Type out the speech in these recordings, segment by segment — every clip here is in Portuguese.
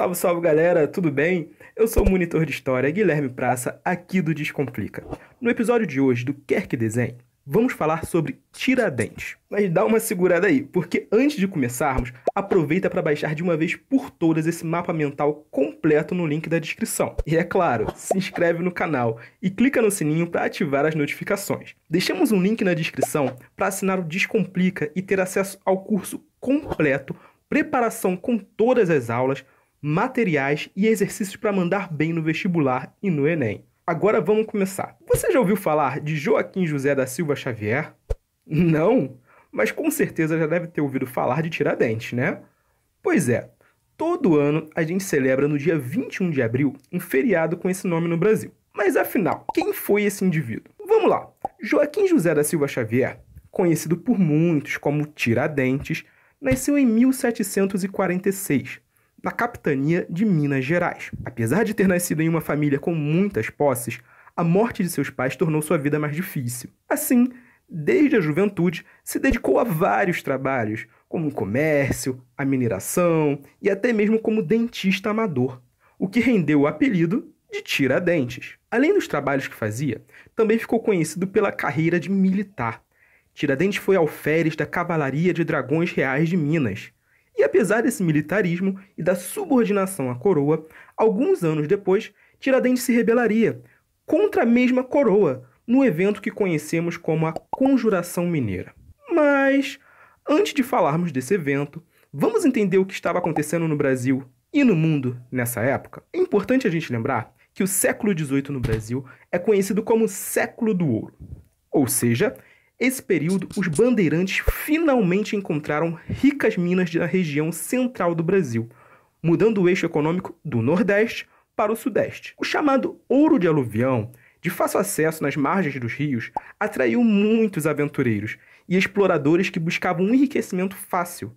Salve, salve galera, tudo bem? Eu sou o monitor de história Guilherme Praça, aqui do Descomplica. No episódio de hoje do Quer Que Desenhe, vamos falar sobre Tiradentes. Mas dá uma segurada aí, porque antes de começarmos, aproveita para baixar de uma vez por todas esse mapa mental completo no link da descrição. E é claro, se inscreve no canal e clica no sininho para ativar as notificações. Deixamos um link na descrição para assinar o Descomplica e ter acesso ao curso completo, preparação com todas as aulas materiais e exercícios para mandar bem no vestibular e no Enem. Agora vamos começar. Você já ouviu falar de Joaquim José da Silva Xavier? Não? Mas com certeza já deve ter ouvido falar de Tiradentes, né? Pois é, todo ano a gente celebra no dia 21 de abril um feriado com esse nome no Brasil. Mas afinal, quem foi esse indivíduo? Vamos lá! Joaquim José da Silva Xavier, conhecido por muitos como Tiradentes, nasceu em 1746 na capitania de Minas Gerais. Apesar de ter nascido em uma família com muitas posses, a morte de seus pais tornou sua vida mais difícil. Assim, desde a juventude, se dedicou a vários trabalhos, como o comércio, a mineração e até mesmo como dentista amador, o que rendeu o apelido de Tiradentes. Além dos trabalhos que fazia, também ficou conhecido pela carreira de militar. Tiradentes foi alferes da Cavalaria de Dragões Reais de Minas e apesar desse militarismo e da subordinação à coroa, alguns anos depois, Tiradentes se rebelaria contra a mesma coroa no evento que conhecemos como a Conjuração Mineira. Mas, antes de falarmos desse evento, vamos entender o que estava acontecendo no Brasil e no mundo nessa época? É importante a gente lembrar que o século XVIII no Brasil é conhecido como século do ouro, ou seja, esse período, os bandeirantes finalmente encontraram ricas minas na região central do Brasil, mudando o eixo econômico do Nordeste para o Sudeste. O chamado ouro de aluvião, de fácil acesso nas margens dos rios, atraiu muitos aventureiros e exploradores que buscavam um enriquecimento fácil.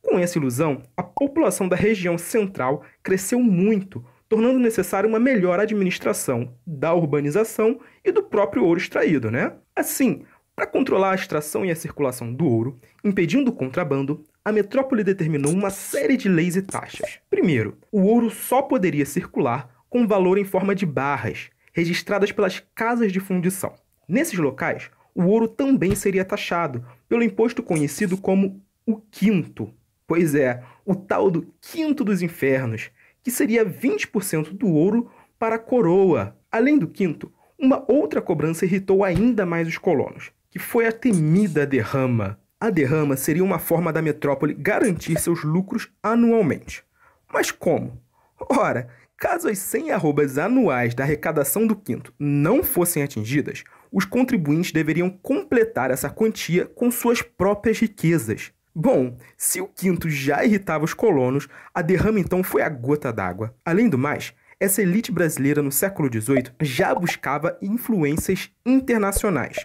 Com essa ilusão, a população da região central cresceu muito, tornando necessária uma melhor administração da urbanização e do próprio ouro extraído, né? Assim, para controlar a extração e a circulação do ouro, impedindo o contrabando, a metrópole determinou uma série de leis e taxas. Primeiro, o ouro só poderia circular com valor em forma de barras, registradas pelas casas de fundição. Nesses locais, o ouro também seria taxado pelo imposto conhecido como o quinto. Pois é, o tal do quinto dos infernos, que seria 20% do ouro para a coroa. Além do quinto, uma outra cobrança irritou ainda mais os colonos que foi a temida derrama. A derrama seria uma forma da metrópole garantir seus lucros anualmente. Mas como? Ora, caso as 100 arrobas anuais da arrecadação do quinto não fossem atingidas, os contribuintes deveriam completar essa quantia com suas próprias riquezas. Bom, se o quinto já irritava os colonos, a derrama então foi a gota d'água. Além do mais, essa elite brasileira no século XVIII já buscava influências internacionais.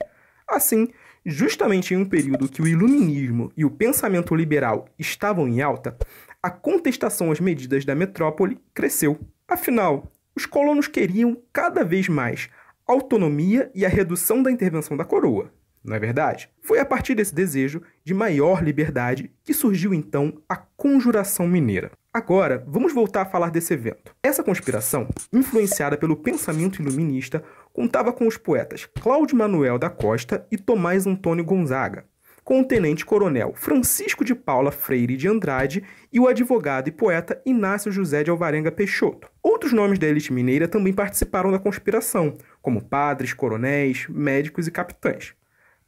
Assim, justamente em um período que o iluminismo e o pensamento liberal estavam em alta, a contestação às medidas da metrópole cresceu. Afinal, os colonos queriam cada vez mais autonomia e a redução da intervenção da coroa. Não é verdade? Foi a partir desse desejo de maior liberdade que surgiu então a Conjuração Mineira. Agora, vamos voltar a falar desse evento. Essa conspiração, influenciada pelo pensamento iluminista, contava com os poetas Cláudio Manuel da Costa e Tomás Antônio Gonzaga, com o tenente-coronel Francisco de Paula Freire de Andrade e o advogado e poeta Inácio José de Alvarenga Peixoto. Outros nomes da elite mineira também participaram da conspiração, como padres, coronéis, médicos e capitães.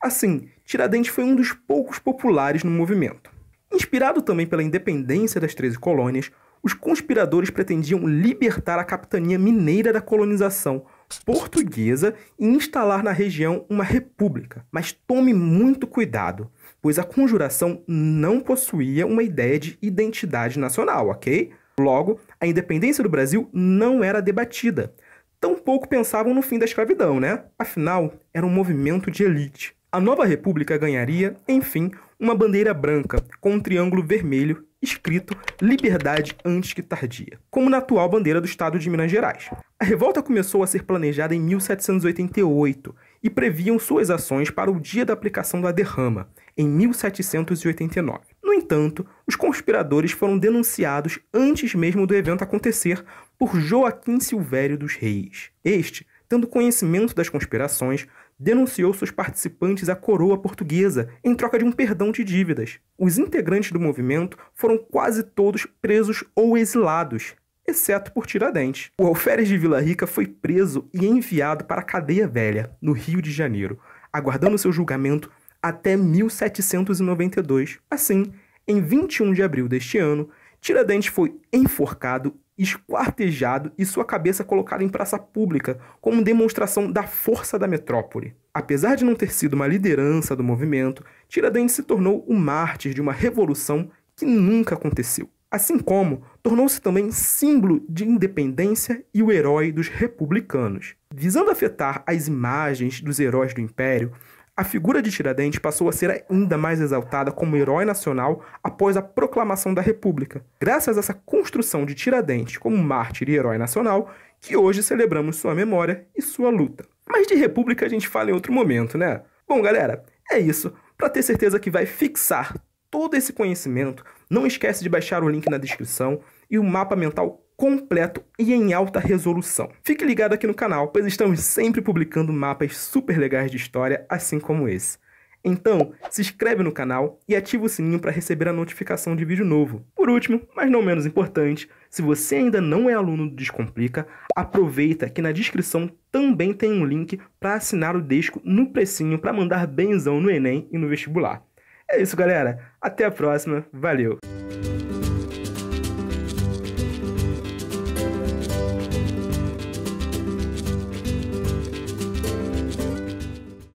Assim, Tiradentes foi um dos poucos populares no movimento. Inspirado também pela independência das 13 colônias, os conspiradores pretendiam libertar a capitania mineira da colonização portuguesa e instalar na região uma república. Mas tome muito cuidado, pois a conjuração não possuía uma ideia de identidade nacional, ok? Logo, a independência do Brasil não era debatida. Tampouco pensavam no fim da escravidão, né? Afinal, era um movimento de elite. A nova república ganharia, enfim, uma bandeira branca com um triângulo vermelho escrito Liberdade antes que tardia, como na atual bandeira do estado de Minas Gerais. A revolta começou a ser planejada em 1788 e previam suas ações para o dia da aplicação da derrama, em 1789. No entanto, os conspiradores foram denunciados antes mesmo do evento acontecer por Joaquim Silvério dos Reis. Este, tendo conhecimento das conspirações, denunciou seus participantes à coroa portuguesa em troca de um perdão de dívidas. Os integrantes do movimento foram quase todos presos ou exilados, exceto por Tiradentes. O alferes de Vila Rica foi preso e enviado para a cadeia velha, no Rio de Janeiro, aguardando seu julgamento até 1792. Assim, em 21 de abril deste ano, Tiradentes foi enforcado esquartejado e sua cabeça colocada em praça pública, como demonstração da força da metrópole. Apesar de não ter sido uma liderança do movimento, Tiradentes se tornou o mártir de uma revolução que nunca aconteceu. Assim como tornou-se também símbolo de independência e o herói dos republicanos. Visando afetar as imagens dos heróis do império, a figura de Tiradentes passou a ser ainda mais exaltada como herói nacional após a proclamação da República, graças a essa construção de Tiradentes como mártir e herói nacional que hoje celebramos sua memória e sua luta. Mas de República a gente fala em outro momento, né? Bom, galera, é isso. Para ter certeza que vai fixar todo esse conhecimento, não esquece de baixar o link na descrição e o mapa mental completo e em alta resolução. Fique ligado aqui no canal, pois estamos sempre publicando mapas super legais de história, assim como esse. Então, se inscreve no canal e ativa o sininho para receber a notificação de vídeo novo. Por último, mas não menos importante, se você ainda não é aluno do Descomplica, aproveita que na descrição também tem um link para assinar o Desco no precinho para mandar benzão no Enem e no vestibular. É isso, galera. Até a próxima. Valeu!